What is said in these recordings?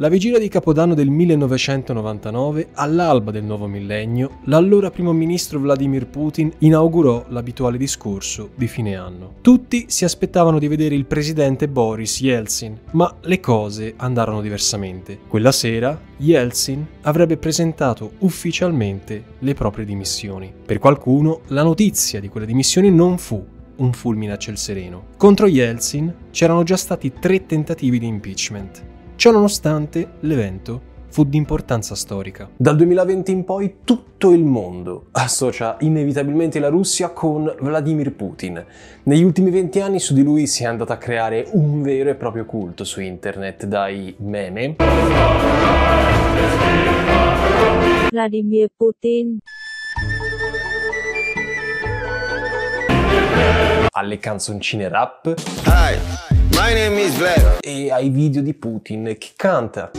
La vigilia di Capodanno del 1999, all'alba del nuovo millennio, l'allora primo ministro Vladimir Putin inaugurò l'abituale discorso di fine anno. Tutti si aspettavano di vedere il presidente Boris Yeltsin, ma le cose andarono diversamente. Quella sera Yeltsin avrebbe presentato ufficialmente le proprie dimissioni. Per qualcuno la notizia di quelle dimissioni non fu un fulmine a ciel sereno. Contro Yeltsin c'erano già stati tre tentativi di impeachment. Ciononostante, l'evento fu di importanza storica. Dal 2020 in poi tutto il mondo associa inevitabilmente la Russia con Vladimir Putin. Negli ultimi 20 anni su di lui si è andato a creare un vero e proprio culto su internet dai meme. Vladimir Putin. Alle canzoncine rap. Hi. My name is Vlad. E ai video di Putin che canta.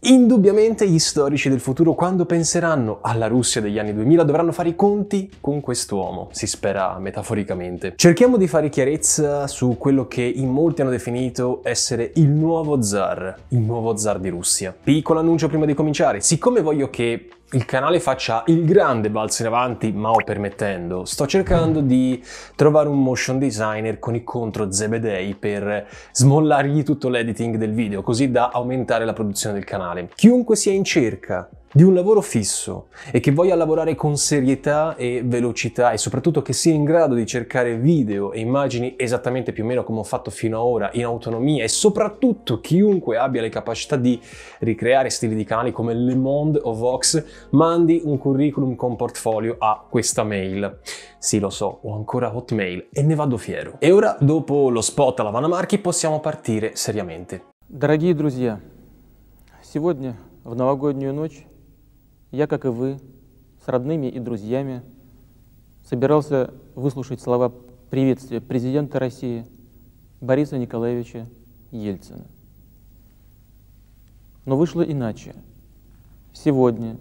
Indubbiamente gli storici del futuro quando penseranno alla Russia degli anni 2000 dovranno fare i conti con quest'uomo, si spera metaforicamente. Cerchiamo di fare chiarezza su quello che in molti hanno definito essere il nuovo zar, il nuovo zar di Russia. Piccolo annuncio prima di cominciare, siccome voglio che il canale faccia il grande balzo in avanti, ma Mao permettendo. Sto cercando di trovare un motion designer con il contro Zebedei per smollargli tutto l'editing del video, così da aumentare la produzione del canale. Chiunque sia in cerca di un lavoro fisso e che voglia lavorare con serietà e velocità e soprattutto che sia in grado di cercare video e immagini esattamente più o meno come ho fatto fino ad ora in autonomia e soprattutto chiunque abbia le capacità di ricreare stili di canali come Le Monde o Vox mandi un curriculum con portfolio a questa mail. Sì lo so, ho ancora Hotmail e ne vado fiero. E ora dopo lo spot alla Vanna Marchi possiamo partire seriamente. Дорогие друзья, сегодня в новогоднюю ночь я, как и вы, с родными и друзьями собирался выслушать слова приветствия президента России Бориса Николаевича Ельцина. Но вышло иначе. Сегодня,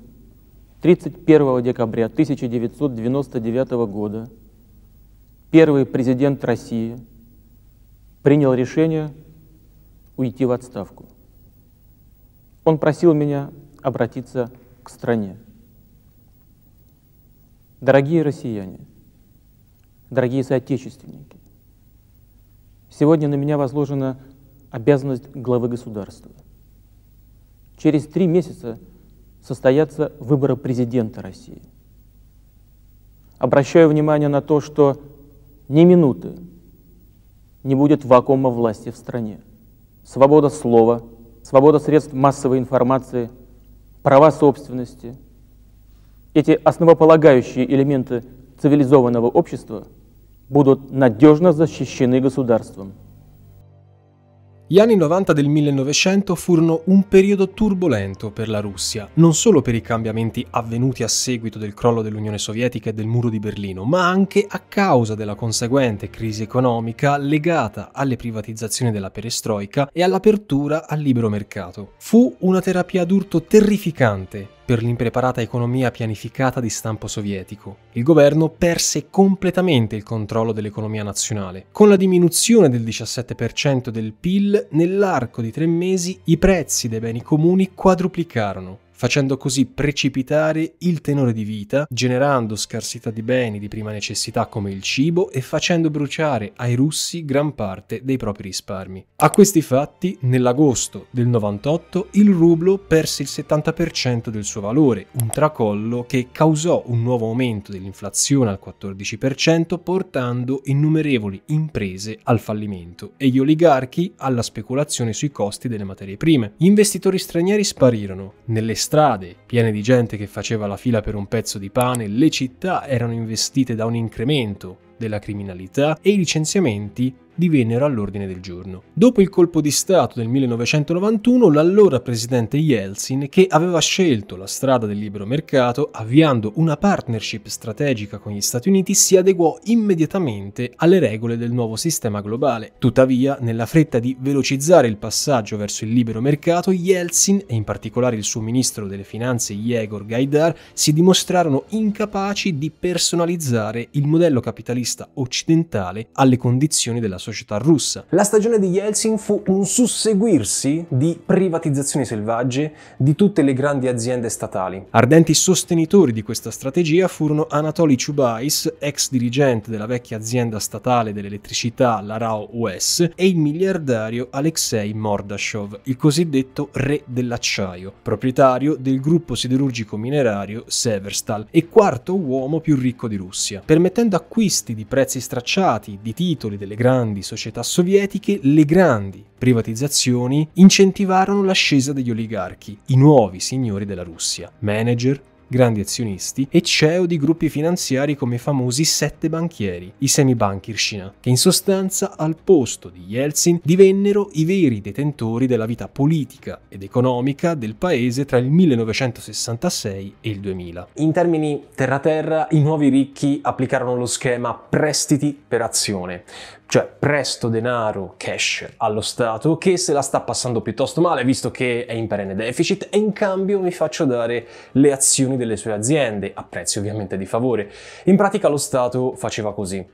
31 декабря 1999 года, первый президент России принял решение уйти в отставку. Он просил меня обратиться к к стране. Дорогие россияне, дорогие соотечественники, сегодня на меня возложена обязанность главы государства. Через три месяца состоятся выборы президента России. Обращаю внимание на то, что ни минуты не будет вакуума власти в стране. Свобода слова, свобода средств массовой информации – права собственности, эти основополагающие элементы цивилизованного общества будут надежно защищены государством. Gli anni 90 del 1900 furono un periodo turbolento per la Russia, non solo per i cambiamenti avvenuti a seguito del crollo dell'Unione Sovietica e del muro di Berlino, ma anche a causa della conseguente crisi economica legata alle privatizzazioni della perestroica e all'apertura al libero mercato. Fu una terapia d'urto terrificante per l'impreparata economia pianificata di stampo sovietico. Il governo perse completamente il controllo dell'economia nazionale. Con la diminuzione del 17% del PIL, nell'arco di tre mesi i prezzi dei beni comuni quadruplicarono facendo così precipitare il tenore di vita, generando scarsità di beni di prima necessità come il cibo e facendo bruciare ai russi gran parte dei propri risparmi. A questi fatti, nell'agosto del 98, il rublo perse il 70% del suo valore, un tracollo che causò un nuovo aumento dell'inflazione al 14%, portando innumerevoli imprese al fallimento e gli oligarchi alla speculazione sui costi delle materie prime. Gli investitori stranieri sparirono. Nell'estate strade, piene di gente che faceva la fila per un pezzo di pane, le città erano investite da un incremento della criminalità e i licenziamenti divennero all'ordine del giorno. Dopo il colpo di Stato del 1991, l'allora presidente Yeltsin, che aveva scelto la strada del libero mercato, avviando una partnership strategica con gli Stati Uniti, si adeguò immediatamente alle regole del nuovo sistema globale. Tuttavia, nella fretta di velocizzare il passaggio verso il libero mercato, Yeltsin e in particolare il suo ministro delle finanze Yegor Gaidar si dimostrarono incapaci di personalizzare il modello capitalista occidentale alle condizioni della società società russa. La stagione di Yeltsin fu un susseguirsi di privatizzazioni selvagge di tutte le grandi aziende statali. Ardenti sostenitori di questa strategia furono Anatoly Chubais, ex dirigente della vecchia azienda statale dell'elettricità, la RAO US, e il miliardario Alexei Mordashov, il cosiddetto re dell'acciaio, proprietario del gruppo siderurgico minerario Severstal e quarto uomo più ricco di Russia, permettendo acquisti di prezzi stracciati di titoli delle grandi grandi società sovietiche, le grandi privatizzazioni incentivarono l'ascesa degli oligarchi, i nuovi signori della Russia, manager, grandi azionisti e CEO di gruppi finanziari come i famosi sette banchieri, i semibankirshina, che in sostanza al posto di Yeltsin divennero i veri detentori della vita politica ed economica del paese tra il 1966 e il 2000. In termini terra-terra, i nuovi ricchi applicarono lo schema prestiti per azione, cioè presto denaro cash allo Stato che se la sta passando piuttosto male visto che è in perenne deficit e in cambio mi faccio dare le azioni delle sue aziende a prezzi ovviamente di favore. In pratica lo Stato faceva così.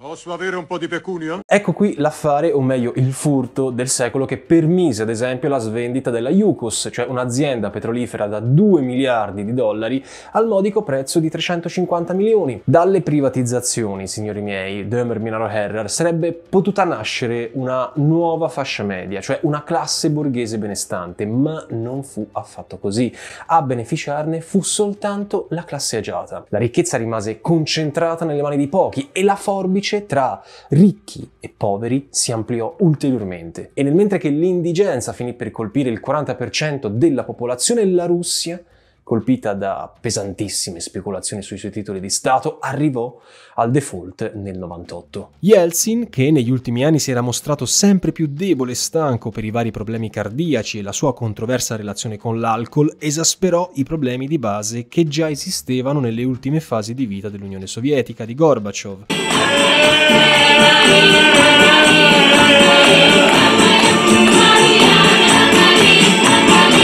Posso avere un po' di pecunio? Ecco qui l'affare, o meglio il furto del secolo che permise ad esempio la svendita della Yukos, cioè un'azienda petrolifera da 2 miliardi di dollari al modico prezzo di 350 milioni. Dalle privatizzazioni, signori miei, Dömer Minaro Herrer, sarebbe potuta nascere una nuova fascia media, cioè una classe borghese benestante, ma non fu affatto così. A beneficiarne fu soltanto la classe agiata. La ricchezza rimase concentrata nelle mani di pochi e la forbice cornice tra ricchi e poveri si ampliò ulteriormente e nel mentre che l'indigenza finì per colpire il 40% della popolazione, la Russia colpita da pesantissime speculazioni sui suoi titoli di Stato, arrivò al default nel 98. Yeltsin, che negli ultimi anni si era mostrato sempre più debole e stanco per i vari problemi cardiaci e la sua controversa relazione con l'alcol, esasperò i problemi di base che già esistevano nelle ultime fasi di vita dell'Unione Sovietica di Gorbachev.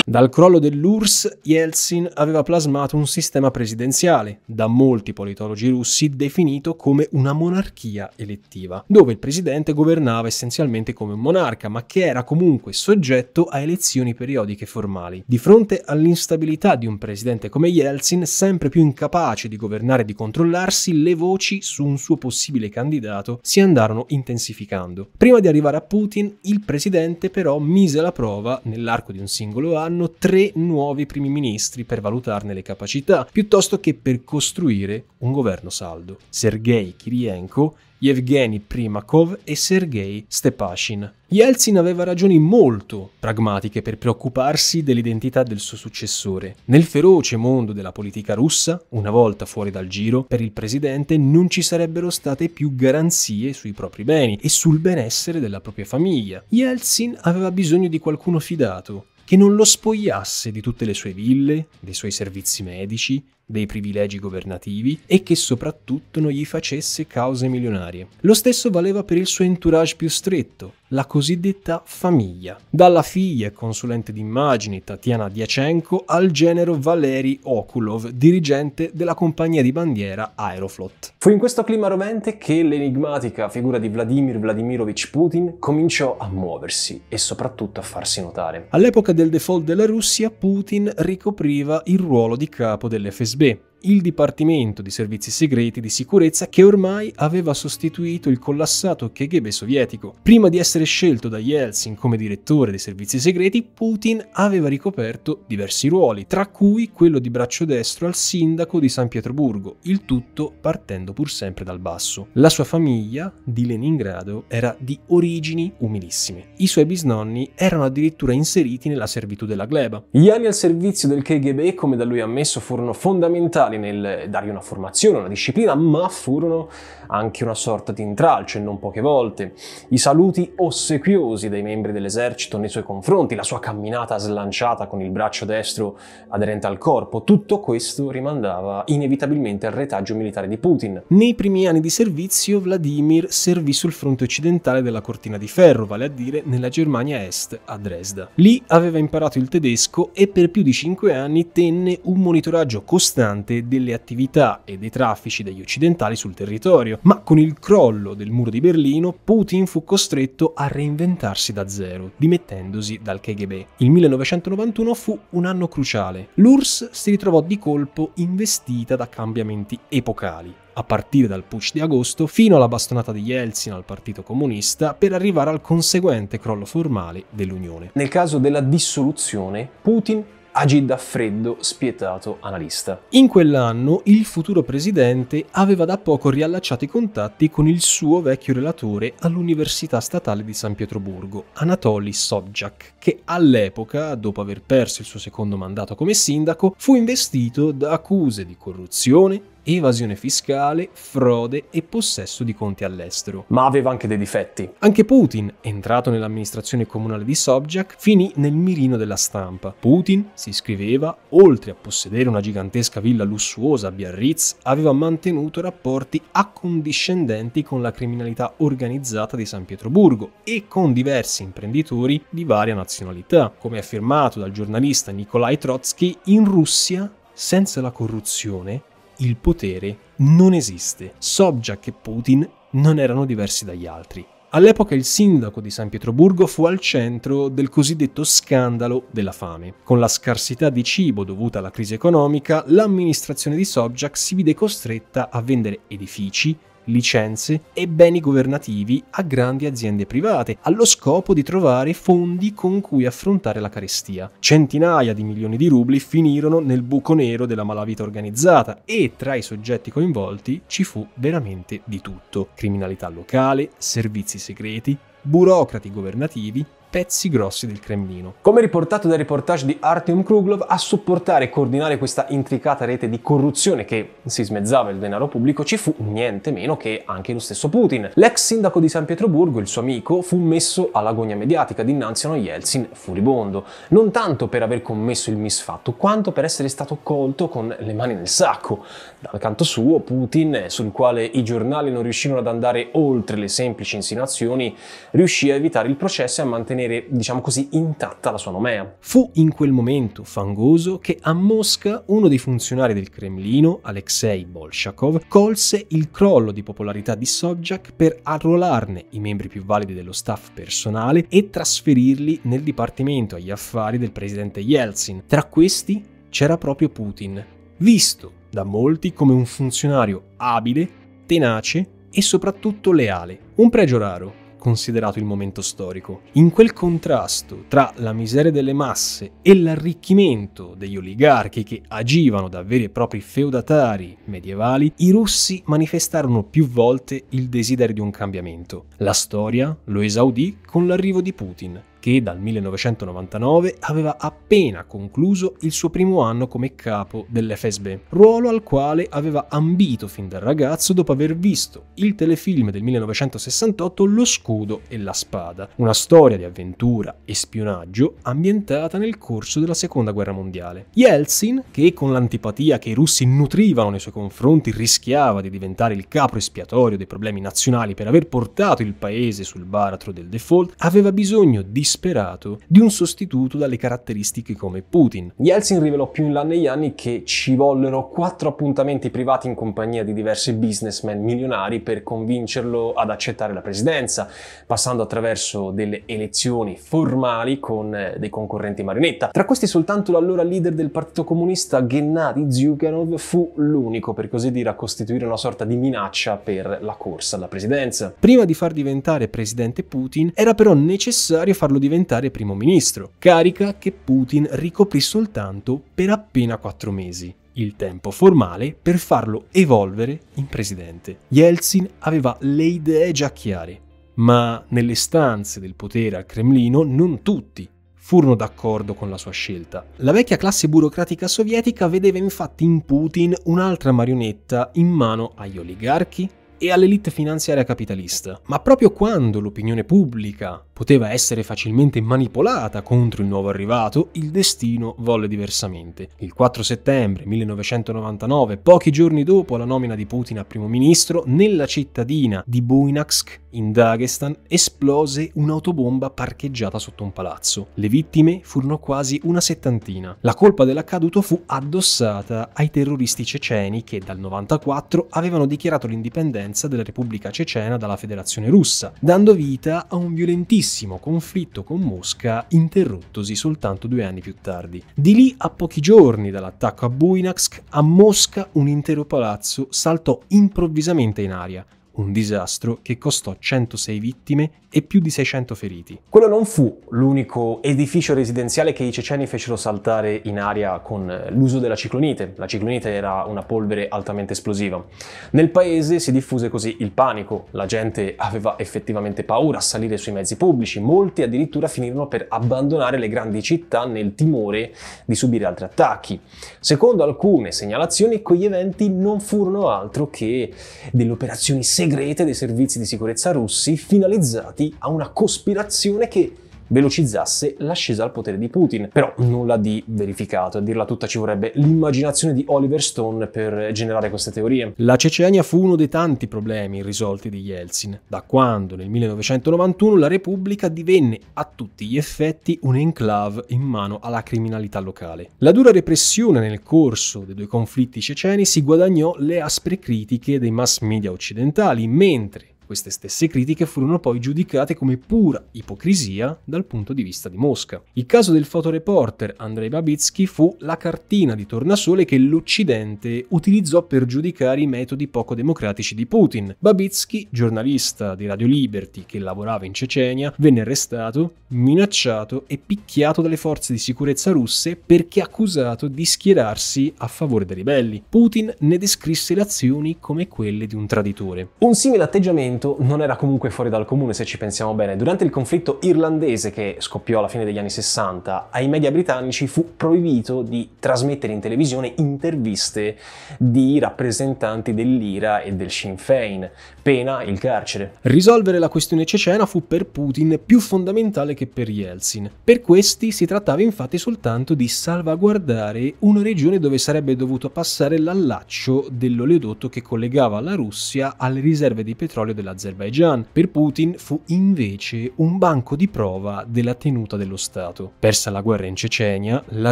Dal crollo dell'URSS, Yeltsin aveva plasmato un sistema presidenziale, da molti politologi russi definito come una monarchia elettiva, dove il presidente governava essenzialmente come un monarca, ma che era comunque soggetto a elezioni periodiche formali. Di fronte all'instabilità di un presidente come Yeltsin, sempre più incapace di governare e di controllarsi, le voci su un suo possibile candidato si andarono intensificando. Prima di arrivare a Putin, il presidente però mise la prova, nell'arco di un singolo anno, serviranno tre nuovi primi ministri per valutarne le capacità, piuttosto che per costruire un governo saldo. Sergei Kirienko Yevgeny Primakov e Sergei Stepashin. Yeltsin aveva ragioni molto pragmatiche per preoccuparsi dell'identità del suo successore. Nel feroce mondo della politica russa, una volta fuori dal giro, per il presidente non ci sarebbero state più garanzie sui propri beni e sul benessere della propria famiglia. Yeltsin aveva bisogno di qualcuno fidato, che non lo spogliasse di tutte le sue ville, dei suoi servizi medici, dei privilegi governativi e che soprattutto non gli facesse cause milionarie. Lo stesso valeva per il suo entourage più stretto, la cosiddetta famiglia, dalla figlia e consulente d'immagini Tatiana Diachenko al genero Valeri Okulov, dirigente della compagnia di bandiera Aeroflot. Fu in questo clima rovente che l'enigmatica figura di Vladimir Vladimirovich Putin cominciò a muoversi e soprattutto a farsi notare. All'epoca del default della Russia, Putin ricopriva il ruolo di capo dell'FSB USB. il Dipartimento di Servizi Segreti di Sicurezza che ormai aveva sostituito il collassato KGB sovietico. Prima di essere scelto da Yeltsin come direttore dei servizi segreti, Putin aveva ricoperto diversi ruoli, tra cui quello di braccio destro al sindaco di San Pietroburgo, il tutto partendo pur sempre dal basso. La sua famiglia di Leningrado era di origini umilissime. I suoi bisnonni erano addirittura inseriti nella servitù della gleba. Gli anni al servizio del KGB, come da lui ammesso, furono fondamentali fondamentali nel dargli una formazione, una disciplina, ma furono anche una sorta di intralcio e non poche volte. I saluti ossequiosi dei membri dell'esercito nei suoi confronti, la sua camminata slanciata con il braccio destro aderente al corpo, tutto questo rimandava inevitabilmente al retaggio militare di Putin. Nei primi anni di servizio Vladimir servì sul fronte occidentale della Cortina di Ferro, vale a dire nella Germania Est a Dresda. Lì aveva imparato il tedesco e per più di cinque anni tenne un monitoraggio costante delle attività e dei traffici degli occidentali sul territorio, ma con il crollo del muro di Berlino Putin fu costretto a reinventarsi da zero, dimettendosi dal KGB. Il 1991 fu un anno cruciale. L'URSS si ritrovò di colpo investita da cambiamenti epocali a partire dal putsch di agosto fino alla bastonata di Yeltsin al Partito Comunista per arrivare al conseguente crollo formale dell'Unione. Nel caso della dissoluzione, Putin agì freddo, spietato analista. In quell'anno il futuro presidente aveva da poco riallacciato i contatti con il suo vecchio relatore all'Università Statale di San Pietroburgo, Anatoly Sobchak, che all'epoca, dopo aver perso il suo secondo mandato come sindaco, fu investito da accuse di corruzione, evasione fiscale, frode e possesso di conti all'estero. Ma aveva anche dei difetti. Anche Putin, entrato nell'amministrazione comunale di Sobjak, finì nel mirino della stampa. Putin, si scriveva, oltre a possedere una gigantesca villa lussuosa a Biarritz, aveva mantenuto rapporti accondiscendenti con la criminalità organizzata di San Pietroburgo e con diversi imprenditori di varia nazionalità. Come affermato dal giornalista Nikolai Trotsky, in Russia senza la corruzione il potere non esiste. Sobjak e Putin non erano diversi dagli altri. All'epoca il sindaco di San Pietroburgo fu al centro del cosiddetto scandalo della fame. Con la scarsità di cibo dovuta alla crisi economica, l'amministrazione di Sobjak si vide costretta a vendere edifici, licenze e beni governativi a grandi aziende private, allo scopo di trovare fondi con cui affrontare la carestia. Centinaia di milioni di rubli finirono nel buco nero della malavita organizzata e tra i soggetti coinvolti ci fu veramente di tutto. Criminalità locale, servizi segreti, burocrati governativi, pezzi grossi del Cremlino. Come riportato dai reportage di Artyom Kruglov, a supportare e coordinare questa intricata rete di corruzione che si smezzava il denaro pubblico ci fu niente meno che anche lo stesso Putin. L'ex sindaco di San Pietroburgo, il suo amico, fu messo all'agonia mediatica dinanzi a uno Yeltsin furibondo, non tanto per aver commesso il misfatto, quanto per essere stato colto con le mani nel sacco. Dal canto suo, Putin, sul quale i giornali non riuscirono ad andare oltre le semplici insinuazioni, riuscì a evitare il processo e a mantenere, diciamo così, intatta la sua nomea. Fu in quel momento fangoso che a Mosca uno dei funzionari del Cremlino, Alexei Bolshakov, colse il crollo di popolarità di Sobchak per arruolarne i membri più validi dello staff personale e trasferirli nel dipartimento agli affari del presidente Yeltsin. Tra questi c'era proprio Putin, visto da molti come un funzionario abile, tenace e soprattutto leale, un pregio raro considerato il momento storico. In quel contrasto tra la miseria delle masse e l'arricchimento degli oligarchi che agivano da veri e propri feudatari medievali, i russi manifestarono più volte il desiderio di un cambiamento. La storia lo esaudì con l'arrivo di Putin, che dal 1999 aveva appena concluso il suo primo anno come capo dell'FSB, ruolo al quale aveva ambito fin da ragazzo dopo aver visto il telefilm del 1968 Lo scudo e la spada, una storia di avventura e spionaggio ambientata nel corso della seconda guerra mondiale. Yeltsin, che con l'antipatia che i russi nutrivano nei suoi confronti rischiava di diventare il capo espiatorio dei problemi nazionali per aver portato il paese sul baratro del default, aveva bisogno di disperato di un sostituto dalle caratteristiche come Putin. Yeltsin rivelò più in là negli anni che ci vollero quattro appuntamenti privati in compagnia di diversi businessmen milionari per convincerlo ad accettare la presidenza, passando attraverso delle elezioni formali con eh, dei concorrenti marionetta. Tra questi soltanto l'allora leader del Partito Comunista Gennady Zyuganov fu l'unico, per così dire, a costituire una sorta di minaccia per la corsa alla presidenza. Prima di far diventare presidente Putin era però necessario farlo diventare primo ministro, carica che Putin ricoprì soltanto per appena quattro mesi il tempo formale per farlo evolvere in presidente. Yeltsin aveva le idee già chiare, ma nelle stanze del potere al Cremlino non tutti furono d'accordo con la sua scelta. La vecchia classe burocratica sovietica vedeva infatti in Putin un'altra marionetta in mano agli oligarchi, e all'elite finanziaria capitalista, ma proprio quando l'opinione pubblica poteva essere facilmente manipolata contro il nuovo arrivato, il destino volle diversamente. Il 4 settembre 1999, pochi giorni dopo la nomina di Putin a primo ministro, nella cittadina di Buinaksk in Dagestan, esplose un'autobomba parcheggiata sotto un palazzo. Le vittime furono quasi una settantina. La colpa dell'accaduto fu addossata ai terroristi ceceni che dal 94 avevano dichiarato l'indipendenza della Repubblica Cecena dalla Federazione Russa, dando vita a un violentissimo conflitto con Mosca interrottosi soltanto due anni più tardi. Di lì a pochi giorni dall'attacco a Buinaksk, a Mosca un intero palazzo saltò improvvisamente in aria, un disastro che costò 106 vittime e più di 600 feriti. Quello non fu l'unico edificio residenziale che i ceceni fecero saltare in aria con l'uso della ciclonite. La ciclonite era una polvere altamente esplosiva. Nel paese si diffuse così il panico, la gente aveva effettivamente paura a salire sui mezzi pubblici, molti addirittura finirono per abbandonare le grandi città nel timore di subire altri attacchi. Secondo alcune segnalazioni, quegli eventi non furono altro che delle operazioni segrete segrete dei servizi di sicurezza russi finalizzati a una cospirazione che velocizzasse l'ascesa al potere di Putin. Però nulla di verificato, a dirla tutta ci vorrebbe l'immaginazione di Oliver Stone per generare queste teorie. La Cecenia fu uno dei tanti problemi irrisolti di Yeltsin, da quando nel 1991 la Repubblica divenne a tutti gli effetti un enclave in mano alla criminalità locale. La dura repressione nel corso dei due conflitti ceceni si guadagnò le aspre critiche dei mass media occidentali, mentre queste stesse critiche furono poi giudicate come pura ipocrisia dal punto di vista di Mosca. Il caso del fotoreporter Andrei Babitsky fu la cartina di tornasole che l'Occidente utilizzò per giudicare i metodi poco democratici di Putin. Babitsky, giornalista di Radio Liberty che lavorava in Cecenia, venne arrestato, minacciato e picchiato dalle forze di sicurezza russe perché accusato di schierarsi a favore dei ribelli. Putin ne descrisse le azioni come quelle di un traditore. Un simile atteggiamento momento non era comunque fuori dal comune se ci pensiamo bene. Durante il conflitto irlandese che scoppiò alla fine degli anni 60, ai media britannici fu proibito di trasmettere in televisione interviste di rappresentanti dell'IRA e del Sinn Féin, pena il carcere. Risolvere la questione cecena fu per Putin più fondamentale che per Yeltsin. Per questi si trattava infatti soltanto di salvaguardare una regione dove sarebbe dovuto passare l'allaccio dell'oleodotto che collegava la Russia alle riserve di petrolio del dell'Azerbaigian, per Putin fu invece un banco di prova della tenuta dello Stato. Persa la guerra in Cecenia, la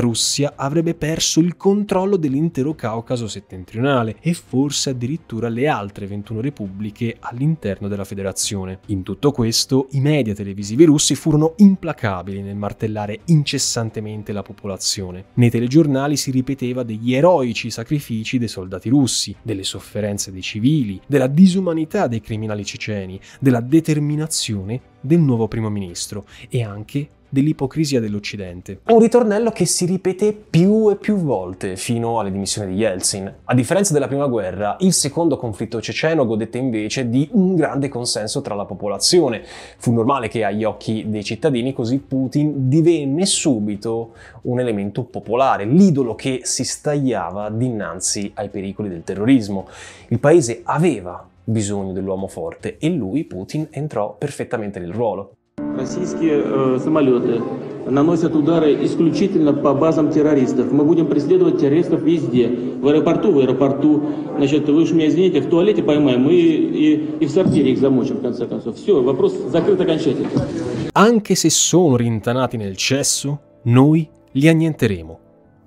Russia avrebbe perso il controllo dell'intero Caucaso settentrionale e forse addirittura le altre 21 repubbliche all'interno della federazione. In tutto questo, i media televisivi russi furono implacabili nel martellare incessantemente la popolazione. Nei telegiornali si ripeteva degli eroici sacrifici dei soldati russi, delle sofferenze dei civili, della disumanità dei criminali militari ceceni, della determinazione del nuovo primo ministro e anche dell'ipocrisia dell'Occidente. Un ritornello che si ripete più e più volte fino alle dimissioni di Yeltsin. A differenza della prima guerra, il secondo conflitto ceceno godette invece di un grande consenso tra la popolazione. Fu normale che agli occhi dei cittadini così Putin divenne subito un elemento popolare, l'idolo che si stagliava dinanzi ai pericoli del terrorismo. Il paese aveva bisogno dell'uomo forte e lui, Putin, entrò perfettamente nel ruolo. Российские э, самолеты наносят удары исключительно по базам террористов. Мы будем преследовать террористов везде. В аэропорту, в аэропорту. Значит, вы уж меня извините, в туалете поймаем и, и, и в сортире их замочим, в конце концов. Все, вопрос закрыт окончательно. Anche se sono rintanati nel cesso, noi li annienteremo.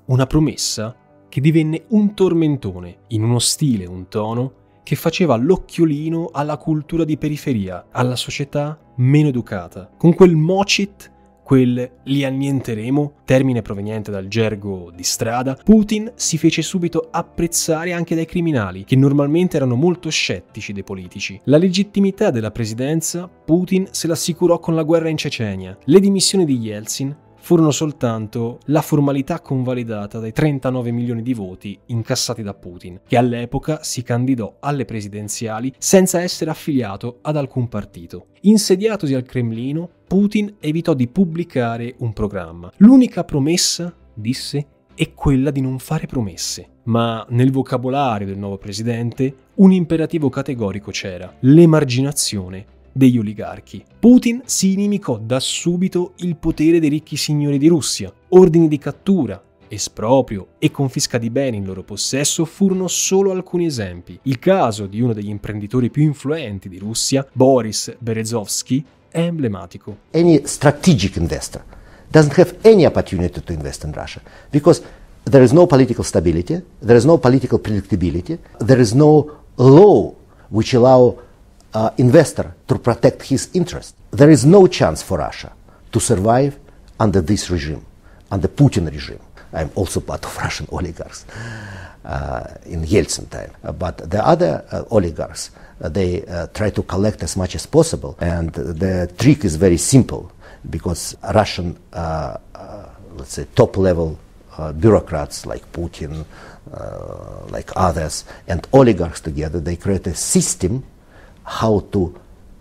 Una promessa che divenne un tormentone in uno stile, un tono che faceva l'occhiolino alla cultura di periferia, alla società meno educata, con quel mocit quel li annienteremo, termine proveniente dal gergo di strada, Putin si fece subito apprezzare anche dai criminali, che normalmente erano molto scettici dei politici. La legittimità della presidenza Putin se l'assicurò con la guerra in Cecenia. Le dimissioni di Yeltsin furono soltanto la formalità convalidata dai 39 milioni di voti incassati da Putin, che all'epoca si candidò alle presidenziali senza essere affiliato ad alcun partito. Insediatosi al Cremlino, Putin evitò di pubblicare un programma. L'unica promessa, disse, è quella di non fare promesse. Ma nel vocabolario del nuovo presidente un imperativo categorico c'era, l'emarginazione degli oligarchi. Putin si inimicò da subito il potere dei ricchi signori di Russia. Ordini di cattura, esproprio e confisca di beni in loro possesso furono solo alcuni esempi. Il caso di uno degli imprenditori più influenti di Russia, Boris Berezovsky, è emblematico. Any strategic investor doesn't have any opportunity to invest in Russia because there is no political stability, there is no political predictability, there is no law which allow uh, investor to protect his interest. There is no chance for Russia to survive under this regime, under Putin regime. I'm also part of Russian oligarchs uh, in Yeltsin time. Uh, but the other uh, oligarchs, uh, they uh, try to collect as much as possible. And the trick is very simple because Russian, uh, let's say, top level bureaucrats like Putin, like others, and oligarchs together, they create a system how to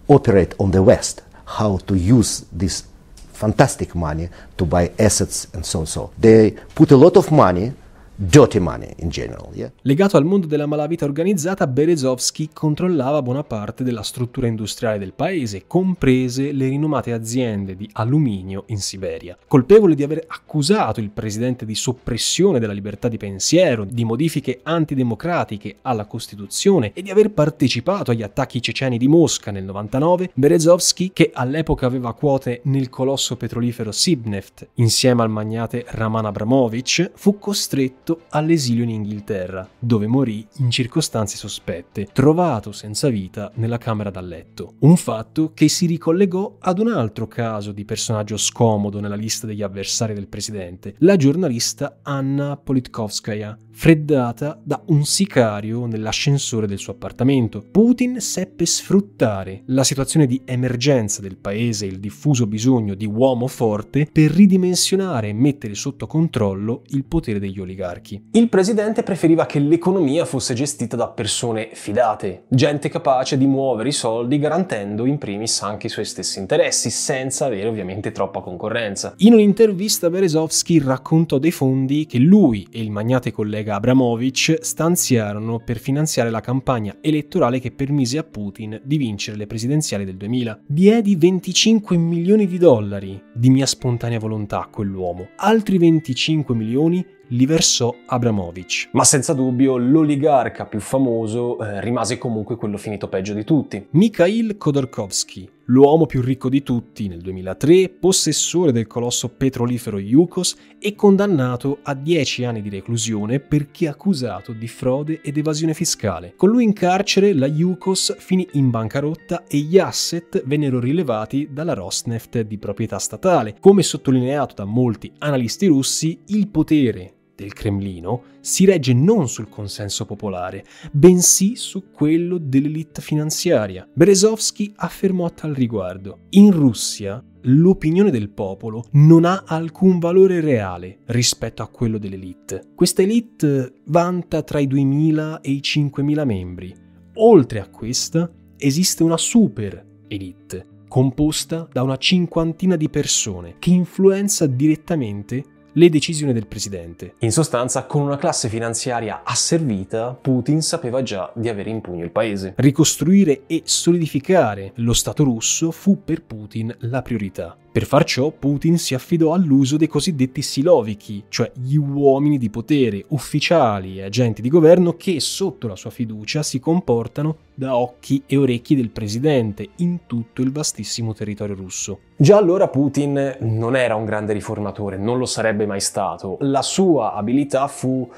operate on the West, how to use this fantastic money to buy assets and so on. So they put a lot of money dirty money in general. Yeah? Legato al mondo della malavita organizzata, Berezovsky controllava buona parte della struttura industriale del paese, comprese le rinomate aziende di alluminio in Siberia. Colpevole di aver accusato il presidente di soppressione della libertà di pensiero, di modifiche antidemocratiche alla Costituzione e di aver partecipato agli attacchi ceceni di Mosca nel 99, Berezovsky, che all'epoca aveva quote nel colosso petrolifero Sibneft insieme al magnate Raman Abramovich, fu costretto diretto all'esilio in Inghilterra, dove morì in circostanze sospette, trovato senza vita nella camera da letto. Un fatto che si ricollegò ad un altro caso di personaggio scomodo nella lista degli avversari del presidente, la giornalista Anna Politkovskaya, freddata da un sicario nell'ascensore del suo appartamento. Putin seppe sfruttare la situazione di emergenza del paese e il diffuso bisogno di uomo forte per ridimensionare e mettere sotto controllo il potere degli oligarchi oligarchi. Il presidente preferiva che l'economia fosse gestita da persone fidate, gente capace di muovere i soldi garantendo in primis anche i suoi stessi interessi, senza avere ovviamente troppa concorrenza. In un'intervista Berezovsky raccontò dei fondi che lui e il magnate collega Abramovich stanziarono per finanziare la campagna elettorale che permise a Putin di vincere le presidenziali del 2000. Diedi 25 milioni di dollari di mia spontanea volontà a quell'uomo, altri 25 milioni li versò Abramovich. Ma senza dubbio l'oligarca più famoso eh, rimase comunque quello finito peggio di tutti. Mikhail Khodorkovsky, l'uomo più ricco di tutti nel 2003, possessore del colosso petrolifero Yukos e condannato a 10 anni di reclusione perché accusato di frode ed evasione fiscale. Con lui in carcere la Yukos finì in bancarotta e gli asset vennero rilevati dalla Rosneft di proprietà statale. Come sottolineato da molti analisti russi, il potere del Cremlino si regge non sul consenso popolare, bensì su quello dell'elite finanziaria. Berezovsky affermò a tal riguardo: In Russia l'opinione del popolo non ha alcun valore reale rispetto a quello dell'elite. Questa elite vanta tra i 2.000 e i 5.000 membri. Oltre a questa esiste una super elite composta da una cinquantina di persone che influenza direttamente le decisioni del presidente. In sostanza, con una classe finanziaria asservita, Putin sapeva già di avere in pugno il paese. Ricostruire e solidificare lo Stato russo fu per Putin la priorità. Per far ciò Putin si affidò all'uso dei cosiddetti silovichi, cioè gli uomini di potere, ufficiali e agenti di governo che sotto la sua fiducia si comportano da occhi e orecchi del presidente in tutto il vastissimo territorio russo. Già allora Putin non era un grande riformatore, non lo sarebbe mai stato. La sua abilità fu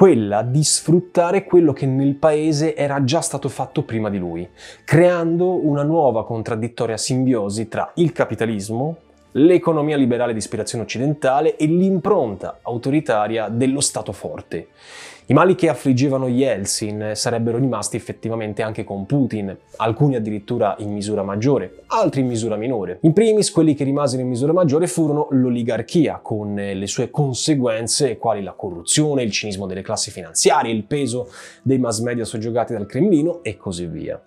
quella di sfruttare quello che nel paese era già stato fatto prima di lui, creando una nuova contraddittoria simbiosi tra il capitalismo l'economia liberale di ispirazione occidentale e l'impronta autoritaria dello Stato forte. I mali che affliggevano Yeltsin sarebbero rimasti effettivamente anche con Putin, alcuni addirittura in misura maggiore, altri in misura minore. In primis quelli che rimasero in misura maggiore furono l'oligarchia, con le sue conseguenze quali la corruzione, il cinismo delle classi finanziarie, il peso dei mass media soggiogati dal Cremlino e così via.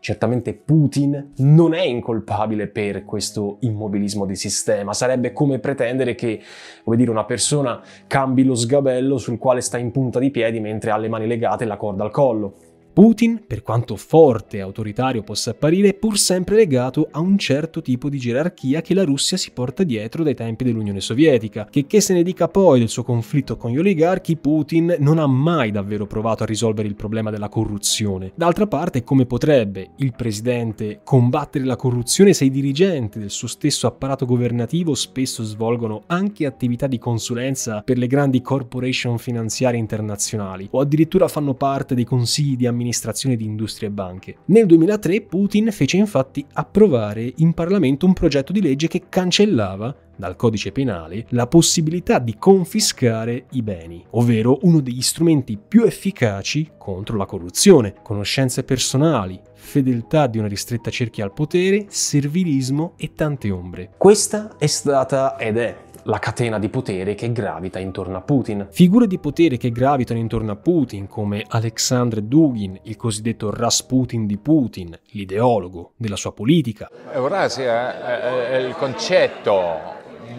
Certamente Putin non è incolpabile per questo immobilismo di sistema, sarebbe come pretendere che come dire, una persona cambi lo sgabello sul quale sta in punta di piedi mentre ha le mani legate e la corda al collo. Putin, per quanto forte e autoritario possa apparire, è pur sempre legato a un certo tipo di gerarchia che la Russia si porta dietro dai tempi dell'Unione Sovietica. Che che se ne dica poi del suo conflitto con gli oligarchi, Putin non ha mai davvero provato a risolvere il problema della corruzione. D'altra parte, come potrebbe il presidente combattere la corruzione se i dirigenti del suo stesso apparato governativo spesso svolgono anche attività di consulenza per le grandi corporation finanziarie internazionali o addirittura fanno parte dei consigli di amministrazione amministrazioni di industrie e banche. Nel 2003 Putin fece infatti approvare in Parlamento un progetto di legge che cancellava dal codice penale la possibilità di confiscare i beni, ovvero uno degli strumenti più efficaci contro la corruzione, conoscenze personali, fedeltà di una ristretta cerchia al potere, servilismo e tante ombre. Questa è stata ed è la catena di potere che gravita intorno a Putin. Figure di potere che gravitano intorno a Putin come Alexander Dugin, il cosiddetto Rasputin di Putin, l'ideologo della sua politica. Eurasia è il concetto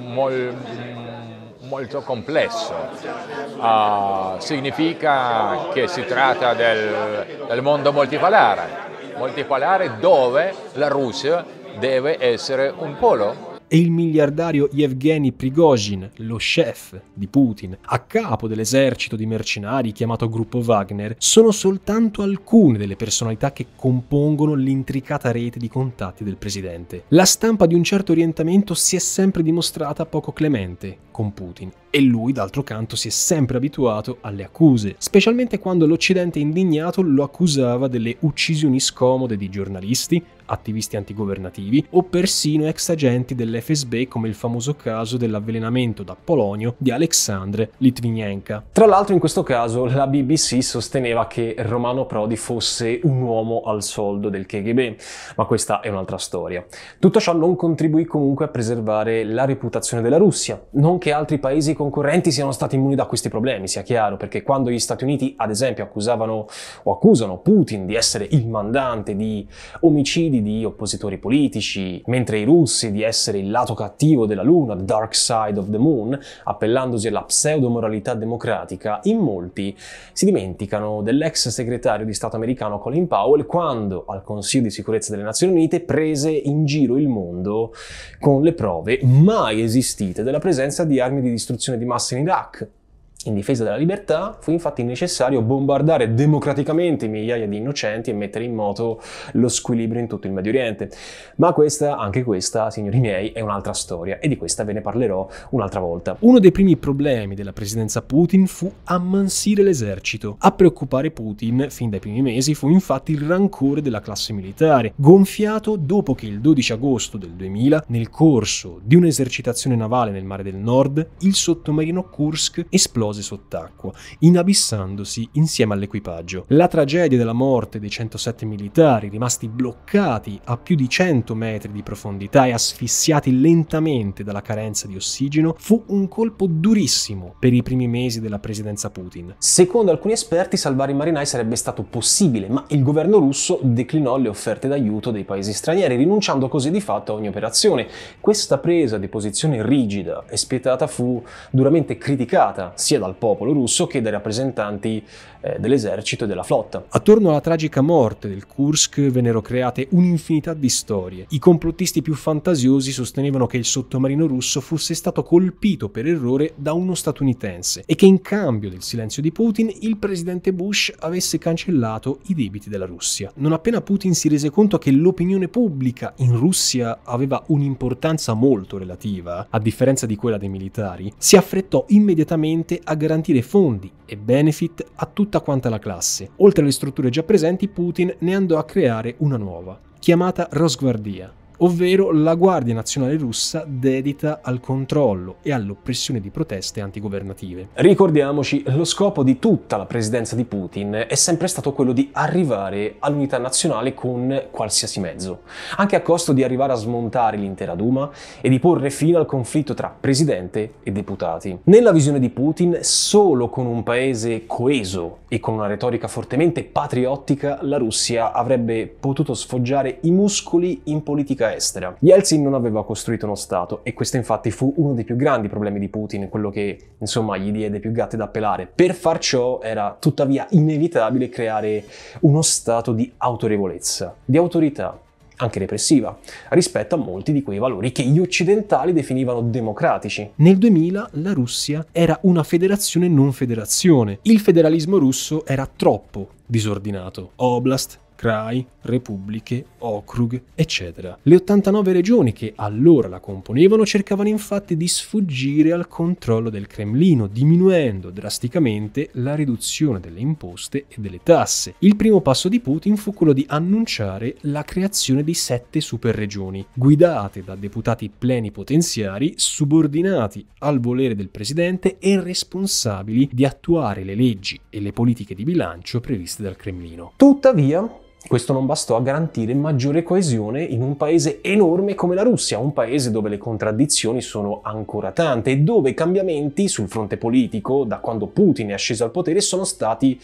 mol, molto complesso. Uh, significa che si tratta del, del mondo multipolare, multipolare dove la Russia deve essere un polo e il miliardario Yevgeny Prigozhin, lo chef di Putin, a capo dell'esercito di mercenari chiamato Gruppo Wagner, sono soltanto alcune delle personalità che compongono l'intricata rete di contatti del presidente. La stampa di un certo orientamento si è sempre dimostrata poco clemente con Putin e lui, d'altro canto, si è sempre abituato alle accuse, specialmente quando l'Occidente indignato lo accusava delle uccisioni scomode di giornalisti, attivisti antigovernativi o persino ex agenti dell'FSB come il famoso caso dell'avvelenamento da polonio di Aleksandr Litvinenka. Tra l'altro in questo caso la BBC sosteneva che Romano Prodi fosse un uomo al soldo del KGB, ma questa è un'altra storia. Tutto ciò non contribuì comunque a preservare la reputazione della Russia, nonché altri paesi concorrenti siano stati immuni da questi problemi, sia chiaro, perché quando gli Stati Uniti, ad esempio, accusavano o accusano Putin di essere il mandante di omicidi di oppositori politici, mentre i russi di essere il lato cattivo della luna, the dark side of the moon, appellandosi alla pseudo-moralità democratica, in molti si dimenticano dell'ex segretario di Stato americano Colin Powell quando al Consiglio di sicurezza delle Nazioni Unite prese in giro il mondo con le prove mai esistite della presenza di armi di distruzione di massa in Iraq, in difesa della libertà fu infatti necessario bombardare democraticamente migliaia di innocenti e mettere in moto lo squilibrio in tutto il Medio Oriente. Ma questa, anche questa, signori miei, è un'altra storia e di questa ve ne parlerò un'altra volta. Uno dei primi problemi della presidenza Putin fu ammansire l'esercito. A preoccupare Putin fin dai primi mesi fu infatti il rancore della classe militare, gonfiato dopo che il 12 agosto del 2000, nel corso di un'esercitazione navale nel mare del Nord, il sottomarino Kursk esplose cose sott'acqua, inabissandosi insieme all'equipaggio. La tragedia della morte dei 107 militari rimasti bloccati a più di 100 metri di profondità e asfissiati lentamente dalla carenza di ossigeno fu un colpo durissimo per i primi mesi della presidenza Putin. Secondo alcuni esperti salvare i marinai sarebbe stato possibile, ma il governo russo declinò le offerte d'aiuto dei paesi stranieri, rinunciando così di fatto a ogni operazione. Questa presa di posizione rigida e spietata fu duramente criticata sia sia dal popolo russo che dai rappresentanti eh, dell'esercito e della flotta. Attorno alla tragica morte del Kursk vennero create un'infinità di storie. I complottisti più fantasiosi sostenevano che il sottomarino russo fosse stato colpito per errore da uno statunitense e che in cambio del silenzio di Putin il presidente Bush avesse cancellato i debiti della Russia. Non appena Putin si rese conto che l'opinione pubblica in Russia aveva un'importanza molto relativa, a differenza di quella dei militari, si affrettò immediatamente a garantire fondi e benefit a tutta quanta la classe. Oltre alle strutture già presenti, Putin ne andò a creare una nuova, chiamata Rosguardia, ovvero la Guardia Nazionale russa dedita al controllo e all'oppressione di proteste antigovernative. Ricordiamoci, lo scopo di tutta la presidenza di Putin è sempre stato quello di arrivare all'unità nazionale con qualsiasi mezzo, anche a costo di arrivare a smontare l'intera Duma e di porre fine al conflitto tra presidente e deputati. Nella visione di Putin, solo con un paese coeso e con una retorica fortemente patriottica, la Russia avrebbe potuto sfoggiare i muscoli in politica estera. Yeltsin non aveva costruito uno Stato e questo infatti fu uno dei più grandi problemi di Putin, quello che insomma gli diede più gatte da pelare. Per far ciò era tuttavia inevitabile creare uno Stato di autorevolezza, di autorità, anche repressiva, rispetto a molti di quei valori che gli occidentali definivano democratici. Nel 2000 la Russia era una federazione non federazione. Il federalismo russo era troppo disordinato. Oblast, krai, repubbliche, okrug, eccetera. Le 89 regioni che allora la componevano cercavano infatti di sfuggire al controllo del Cremlino, diminuendo drasticamente la riduzione delle imposte e delle tasse. Il primo passo di Putin fu quello di annunciare la creazione di sette superregioni, guidate da deputati plenipotenziari subordinati al volere del presidente e responsabili di attuare le leggi e le politiche di bilancio previste dal Cremlino. Tuttavia, questo non bastò a garantire maggiore coesione in un paese enorme come la Russia, un paese dove le contraddizioni sono ancora tante e dove i cambiamenti sul fronte politico, da quando Putin è asceso al potere, sono stati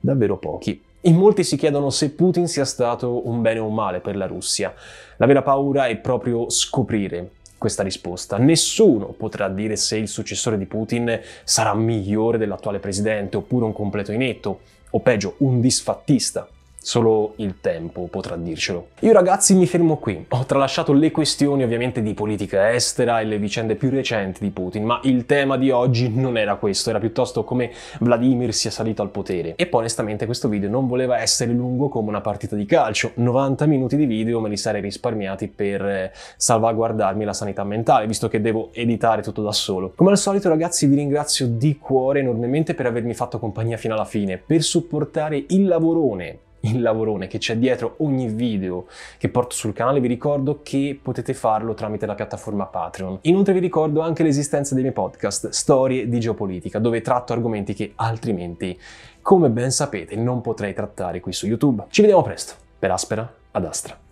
davvero pochi. In molti si chiedono se Putin sia stato un bene o un male per la Russia. La vera paura è proprio scoprire questa risposta. Nessuno potrà dire se il successore di Putin sarà migliore dell'attuale presidente oppure un completo inetto o peggio un disfattista Solo il tempo potrà dircelo. Io ragazzi mi fermo qui. Ho tralasciato le questioni ovviamente di politica estera e le vicende più recenti di Putin, ma il tema di oggi non era questo, era piuttosto come Vladimir sia salito al potere. E poi onestamente questo video non voleva essere lungo come una partita di calcio. 90 minuti di video me li sarei risparmiati per eh, salvaguardarmi la sanità mentale, visto che devo editare tutto da solo. Come al solito ragazzi vi ringrazio di cuore enormemente per avermi fatto compagnia fino alla fine, per supportare il lavorone il lavorone che c'è dietro ogni video che porto sul canale, vi ricordo che potete farlo tramite la piattaforma Patreon. Inoltre vi ricordo anche l'esistenza dei miei podcast Storie di geopolitica, dove tratto argomenti che altrimenti, come ben sapete, non potrei trattare qui su YouTube. Ci vediamo presto, per Aspera ad Astra.